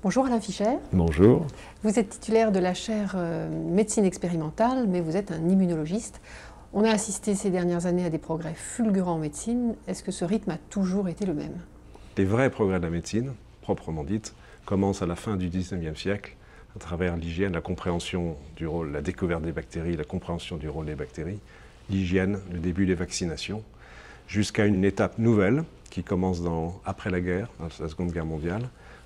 Bonjour Alain Fischer. Bonjour. Vous êtes titulaire de la chaire euh, médecine expérimentale, mais vous êtes un immunologiste. On a assisté ces dernières années à des progrès fulgurants en médecine. Est-ce que ce rythme a toujours été le même Les vrais progrès de la médecine, proprement dites commencent à la fin du 19e siècle à travers l'hygiène, la compréhension du rôle, la découverte des bactéries, la compréhension du rôle des bactéries, l'hygiène, le début des vaccinations, jusqu'à une étape nouvelle qui commence après la guerre, la Seconde Guerre mondiale,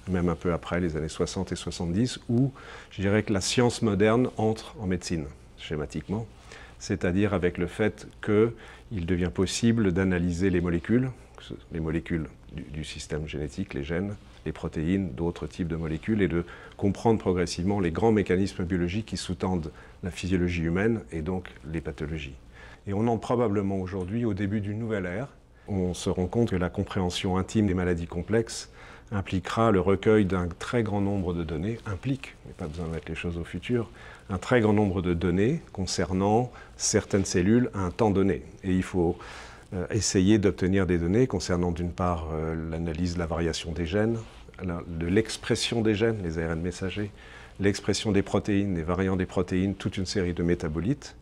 même un peu après les années 60 et 70, où je dirais que la science moderne entre en médecine, schématiquement, c'est-à-dire avec le fait qu'il devient possible d'analyser les molécules, les molécules du système génétique, les gènes, les protéines, d'autres types de molécules, et de comprendre progressivement les grands mécanismes biologiques qui sous-tendent la physiologie humaine et donc les pathologies. Et on est probablement aujourd'hui au début d'une nouvelle ère. On se rend compte que la compréhension intime des maladies complexes impliquera le recueil d'un très grand nombre de données, implique, mais pas besoin de mettre les choses au futur, un très grand nombre de données concernant certaines cellules à un temps donné. Et il faut euh, essayer d'obtenir des données concernant d'une part euh, l'analyse de la variation des gènes, de l'expression des gènes, les ARN messagers, l'expression des protéines, les variants des protéines, toute une série de métabolites,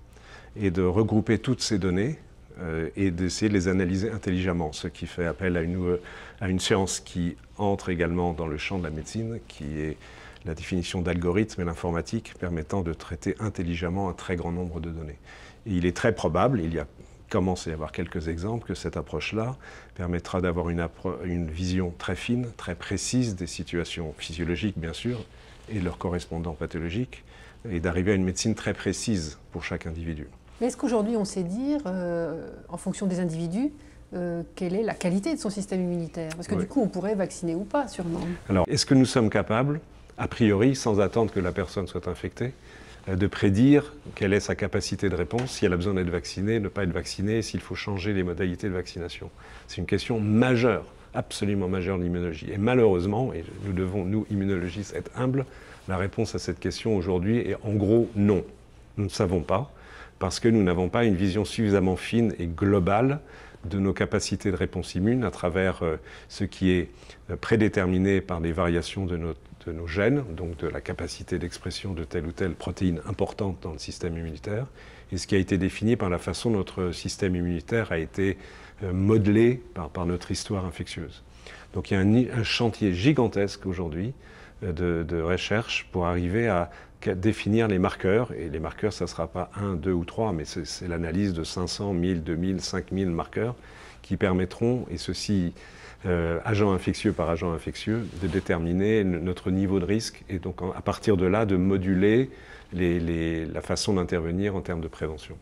et de regrouper toutes ces données euh, et d'essayer de les analyser intelligemment, ce qui fait appel à une, science qui entre également dans le champ de la médecine, qui est la définition d'algorithme et l'informatique permettant de traiter intelligemment un très grand nombre de données. Et il est très probable, il y a commencé à y avoir quelques exemples, que cette approche-là permettra d'avoir une, une vision très fine, très précise des situations physiologiques, bien sûr, et leurs correspondants pathologiques, et d'arriver à une médecine très précise pour chaque individu. Mais est-ce qu'aujourd'hui, on sait dire, euh, en fonction des individus, euh, quelle est la qualité de son système immunitaire Parce que du coup, on pourrait vacciner ou pas, sûrement. Alors, est-ce que nous sommes capables, a priori, sans attendre que la personne soit infectée, euh, de prédire quelle est sa capacité de réponse, si elle a besoin d'être vaccinée, ne pas être vaccinée, s'il faut changer les modalités de vaccination. C'est une question majeure, absolument majeure de l'immunologie. Et malheureusement, et nous devons, nous, immunologistes, être humbles, la réponse à cette question aujourd'hui est en gros non. Nous ne savons pas parce que nous n'avons pas une vision suffisamment fine et globale de nos capacités de réponse immune à travers euh, ce qui est euh, prédéterminé par les variations de nos, gènes, donc de la capacité d'expression de telle ou telle protéine importante dans le système immunitaire, et ce qui a été défini par la façon dont notre système immunitaire a été euh, modelé par, notre histoire infectieuse. Donc il y a un, chantier gigantesque aujourd'hui de, recherche pour arriver à, définir les marqueurs. Et les marqueurs, ça ne sera pas un, deux ou trois, mais c'est l'analyse de 500, 1000, 2000, 5000 marqueurs qui permettront, et ceci euh, agent infectieux par agent infectieux, de déterminer notre niveau de risque et donc à partir de là de moduler la façon d'intervenir en termes de prévention.